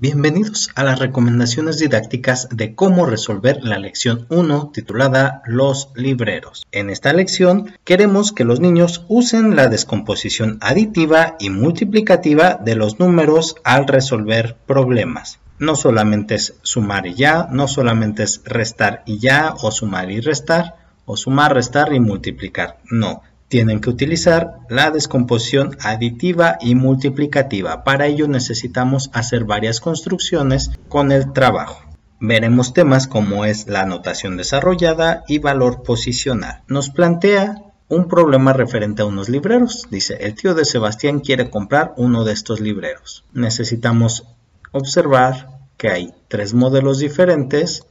Bienvenidos a las recomendaciones didácticas de cómo resolver la lección 1 titulada Los libreros. En esta lección queremos que los niños usen la descomposición aditiva y multiplicativa de los números al resolver problemas. No solamente es sumar y ya, no solamente es restar y ya o sumar y restar o sumar, restar y multiplicar. No, tienen que utilizar la descomposición aditiva y multiplicativa. Para ello necesitamos hacer varias construcciones con el trabajo. Veremos temas como es la notación desarrollada y valor posicional. Nos plantea un problema referente a unos libreros. Dice, el tío de Sebastián quiere comprar uno de estos libreros. Necesitamos observar que hay tres modelos diferentes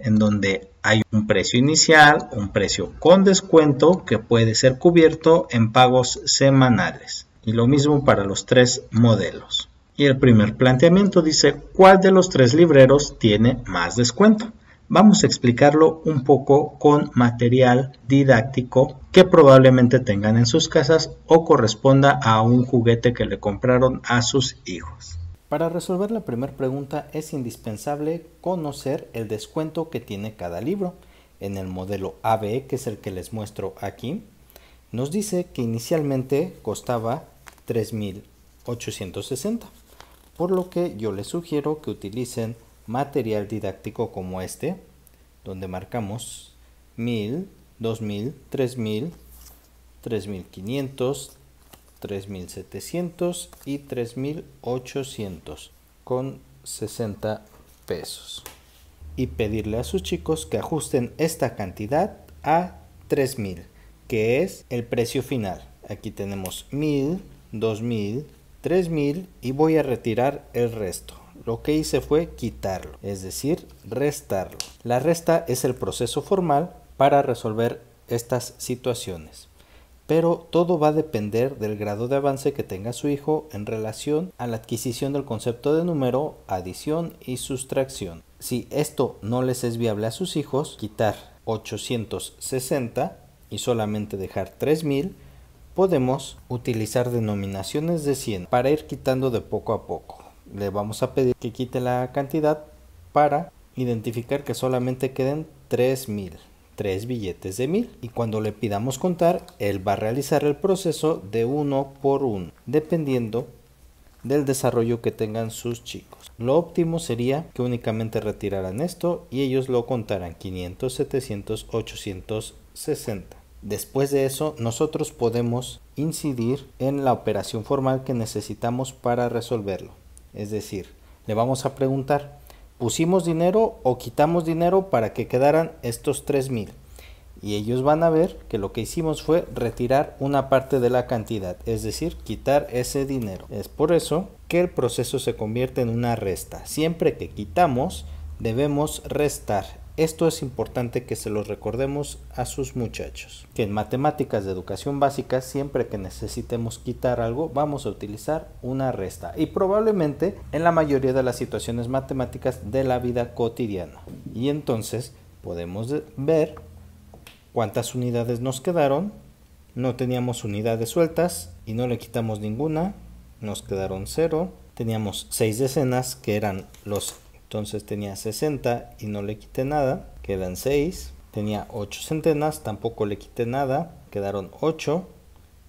en donde hay un precio inicial, un precio con descuento que puede ser cubierto en pagos semanales. Y lo mismo para los tres modelos. Y el primer planteamiento dice, ¿cuál de los tres libreros tiene más descuento? Vamos a explicarlo un poco con material didáctico que probablemente tengan en sus casas o corresponda a un juguete que le compraron a sus hijos. Para resolver la primera pregunta es indispensable conocer el descuento que tiene cada libro. En el modelo AB, que es el que les muestro aquí, nos dice que inicialmente costaba 3.860, por lo que yo les sugiero que utilicen material didáctico como este, donde marcamos 1.000, 2.000, 3.000, 3.500, 3.700 y 3.800 con 60 pesos. Y pedirle a sus chicos que ajusten esta cantidad a 3.000, que es el precio final. Aquí tenemos 1.000, 2.000, 3.000 y voy a retirar el resto. Lo que hice fue quitarlo, es decir, restarlo. La resta es el proceso formal para resolver estas situaciones pero todo va a depender del grado de avance que tenga su hijo en relación a la adquisición del concepto de número, adición y sustracción. Si esto no les es viable a sus hijos, quitar 860 y solamente dejar 3000, podemos utilizar denominaciones de 100 para ir quitando de poco a poco. Le vamos a pedir que quite la cantidad para identificar que solamente queden 3000 tres billetes de mil y cuando le pidamos contar, él va a realizar el proceso de uno por uno, dependiendo del desarrollo que tengan sus chicos. Lo óptimo sería que únicamente retiraran esto y ellos lo contarán 500, 700, 860. Después de eso, nosotros podemos incidir en la operación formal que necesitamos para resolverlo. Es decir, le vamos a preguntar, pusimos dinero o quitamos dinero para que quedaran estos 3000. Y ellos van a ver que lo que hicimos fue retirar una parte de la cantidad, es decir, quitar ese dinero. Es por eso que el proceso se convierte en una resta. Siempre que quitamos, debemos restar. Esto es importante que se los recordemos a sus muchachos, que en matemáticas de educación básica siempre que necesitemos quitar algo vamos a utilizar una resta y probablemente en la mayoría de las situaciones matemáticas de la vida cotidiana. Y entonces podemos ver cuántas unidades nos quedaron, no teníamos unidades sueltas y no le quitamos ninguna, nos quedaron cero, teníamos seis decenas que eran los entonces tenía 60 y no le quité nada, quedan 6. Tenía 8 centenas, tampoco le quité nada, quedaron 8.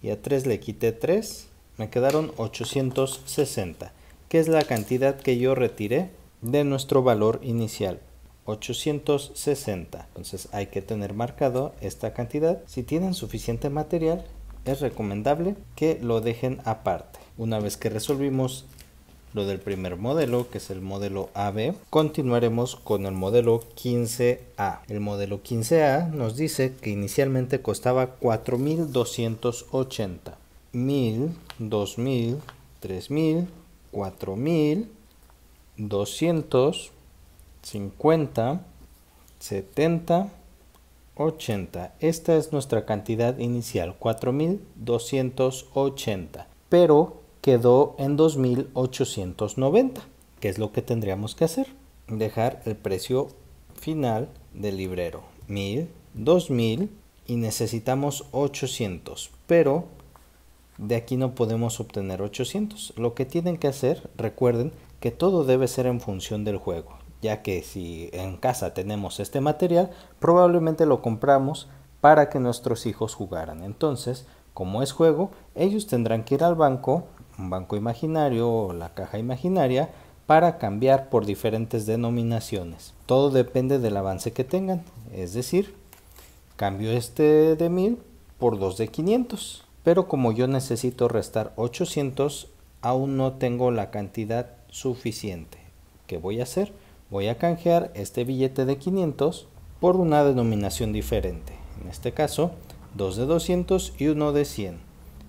Y a 3 le quité 3, me quedaron 860, que es la cantidad que yo retiré de nuestro valor inicial. 860. Entonces hay que tener marcado esta cantidad. Si tienen suficiente material, es recomendable que lo dejen aparte. Una vez que resolvimos lo del primer modelo, que es el modelo AB. Continuaremos con el modelo 15A. El modelo 15A nos dice que inicialmente costaba 4.280. 1.000, 2.000, 3.000, 4.000, 200, 70, 80. Esta es nuestra cantidad inicial, 4.280. Pero quedó en 2890, que es lo que tendríamos que hacer. Dejar el precio final del librero, 1000, 2000 y necesitamos 800, pero de aquí no podemos obtener 800. Lo que tienen que hacer, recuerden que todo debe ser en función del juego, ya que si en casa tenemos este material, probablemente lo compramos para que nuestros hijos jugaran. Entonces, como es juego, ellos tendrán que ir al banco, un banco imaginario o la caja imaginaria para cambiar por diferentes denominaciones. Todo depende del avance que tengan, es decir, cambio este de 1000 por 2 de 500, pero como yo necesito restar 800, aún no tengo la cantidad suficiente. ¿Qué voy a hacer? Voy a canjear este billete de 500 por una denominación diferente, en este caso 2 de 200 y 1 de 100.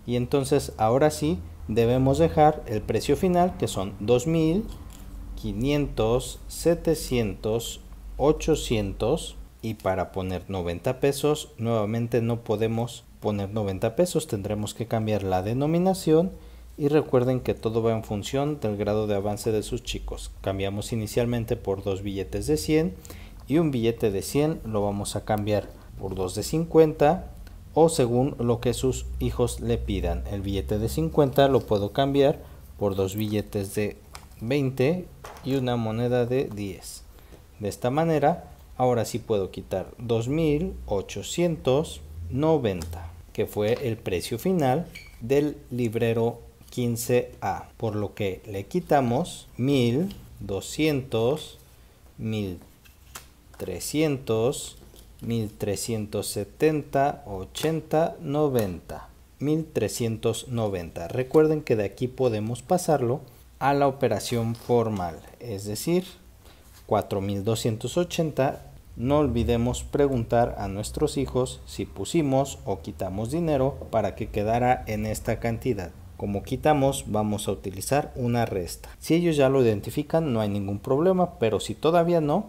Y entonces ahora sí debemos dejar el precio final que son mil 500, 700, 800 y para poner 90 pesos nuevamente no podemos poner 90 pesos, tendremos que cambiar la denominación y recuerden que todo va en función del grado de avance de sus chicos. Cambiamos inicialmente por dos billetes de 100 y un billete de 100 lo vamos a cambiar por dos de 50 o según lo que sus hijos le pidan. El billete de 50 lo puedo cambiar por dos billetes de 20 y una moneda de 10. De esta manera, ahora sí puedo quitar 2890, que fue el precio final del librero 15A, por lo que le quitamos 1200, 1300 1370, 80, 90. 1390. Recuerden que de aquí podemos pasarlo a la operación formal, es decir, 4280. No olvidemos preguntar a nuestros hijos si pusimos o quitamos dinero para que quedara en esta cantidad. Como quitamos, vamos a utilizar una resta. Si ellos ya lo identifican, no hay ningún problema, pero si todavía no,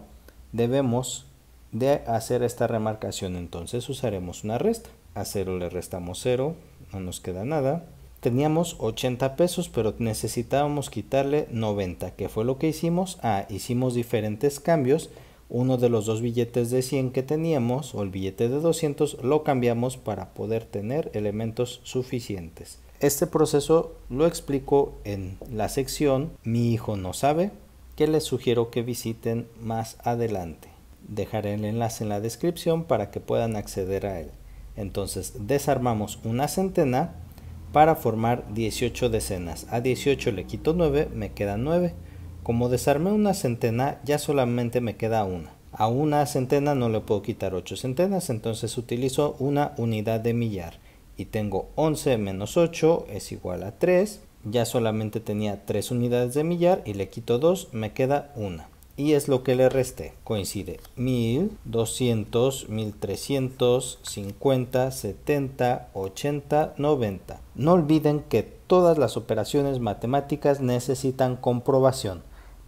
debemos de hacer esta remarcación entonces usaremos una resta. A 0 le restamos 0, no nos queda nada. Teníamos 80 pesos, pero necesitábamos quitarle 90, que fue lo que hicimos. Ah, hicimos diferentes cambios. Uno de los dos billetes de 100 que teníamos, o el billete de 200, lo cambiamos para poder tener elementos suficientes. Este proceso lo explico en la sección Mi hijo no sabe, que les sugiero que visiten más adelante. Dejaré el enlace en la descripción para que puedan acceder a él. Entonces desarmamos una centena para formar 18 decenas. A 18 le quito 9, me queda 9. Como desarmé una centena, ya solamente me queda una. A una centena no le puedo quitar 8 centenas, entonces utilizo una unidad de millar. Y tengo 11 menos 8 es igual a 3. Ya solamente tenía 3 unidades de millar y le quito 2, me queda una y es lo que le reste. Coincide 1200, 1350 50, 70, 80, 90. No olviden que todas las operaciones matemáticas necesitan comprobación,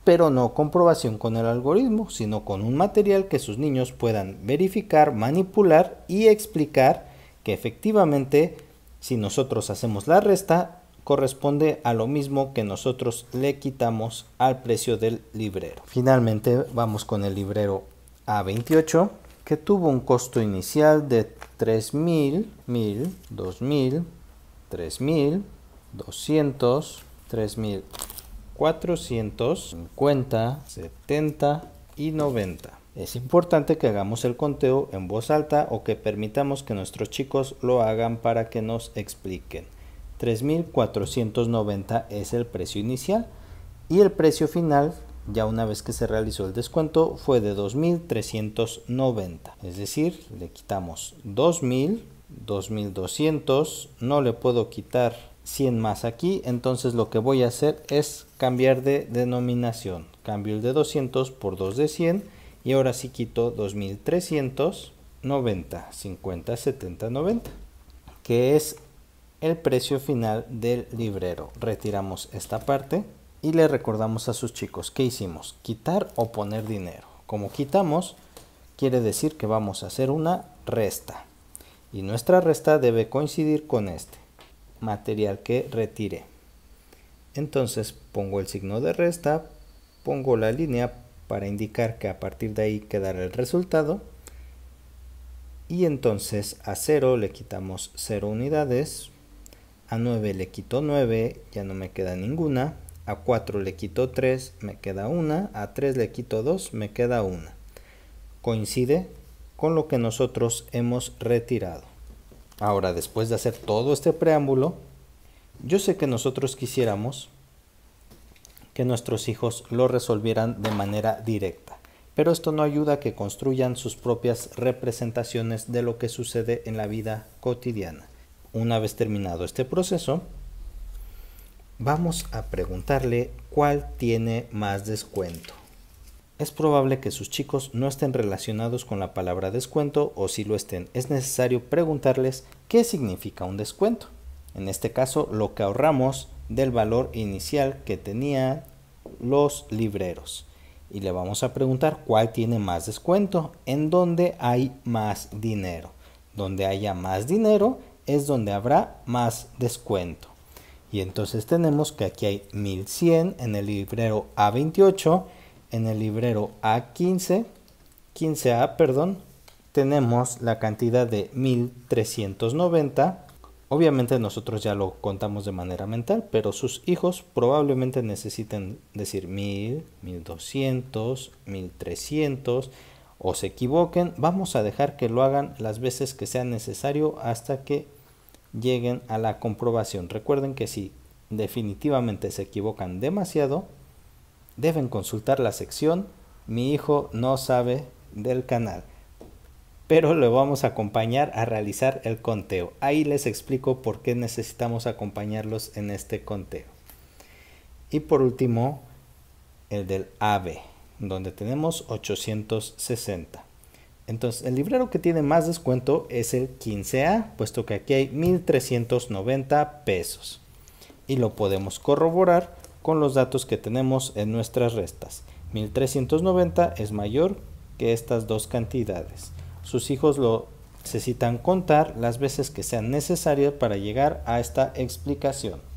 pero no comprobación con el algoritmo, sino con un material que sus niños puedan verificar, manipular y explicar que efectivamente si nosotros hacemos la resta, corresponde a lo mismo que nosotros le quitamos al precio del librero. Finalmente vamos con el librero A28 que tuvo un costo inicial de 3.000, 1.000, 2.000, 3.000, 200, 3.000. 450, 70 y 90. Es importante que hagamos el conteo en voz alta o que permitamos que nuestros chicos lo hagan para que nos expliquen. 3.490 es el precio inicial y el precio final ya una vez que se realizó el descuento fue de 2.390. Es decir, le quitamos 2.000, 2.200, no le puedo quitar 100 más aquí, entonces lo que voy a hacer es cambiar de denominación. Cambio el de 200 por 2 de 100 y ahora sí quito 2.390, 50, 70, 90, que es el precio final del librero. Retiramos esta parte y le recordamos a sus chicos que hicimos quitar o poner dinero. Como quitamos, quiere decir que vamos a hacer una resta. Y nuestra resta debe coincidir con este material que retire. Entonces pongo el signo de resta, pongo la línea para indicar que a partir de ahí quedará el resultado. Y entonces a 0 le quitamos 0 unidades, a 9 le quito 9, ya no me queda ninguna. A 4 le quito 3, me queda una. A 3 le quito 2, me queda una. Coincide con lo que nosotros hemos retirado. Ahora, después de hacer todo este preámbulo, yo sé que nosotros quisiéramos que nuestros hijos lo resolvieran de manera directa, pero esto no ayuda a que construyan sus propias representaciones de lo que sucede en la vida cotidiana. Una vez terminado este proceso, vamos a preguntarle cuál tiene más descuento. Es probable que sus chicos no estén relacionados con la palabra descuento o si lo estén, es necesario preguntarles qué significa un descuento. En este caso, lo que ahorramos del valor inicial que tenían los libreros. Y le vamos a preguntar cuál tiene más descuento, en dónde hay más dinero. Donde haya más dinero es donde habrá más descuento. Y entonces tenemos que aquí hay 1100 en el librero A28, en el librero A15, 15A, perdón, tenemos la cantidad de 1390. Obviamente nosotros ya lo contamos de manera mental, pero sus hijos probablemente necesiten decir 1000, 1200, 1300 o se equivoquen. Vamos a dejar que lo hagan las veces que sea necesario hasta que lleguen a la comprobación. Recuerden que si definitivamente se equivocan demasiado, deben consultar la sección Mi hijo no sabe del canal. Pero le vamos a acompañar a realizar el conteo. Ahí les explico por qué necesitamos acompañarlos en este conteo. Y por último, el del AVE, donde tenemos 860. Entonces, el librero que tiene más descuento es el 15A, puesto que aquí hay 1.390 pesos. Y lo podemos corroborar con los datos que tenemos en nuestras restas. 1.390 es mayor que estas dos cantidades. Sus hijos lo necesitan contar las veces que sean necesarias para llegar a esta explicación.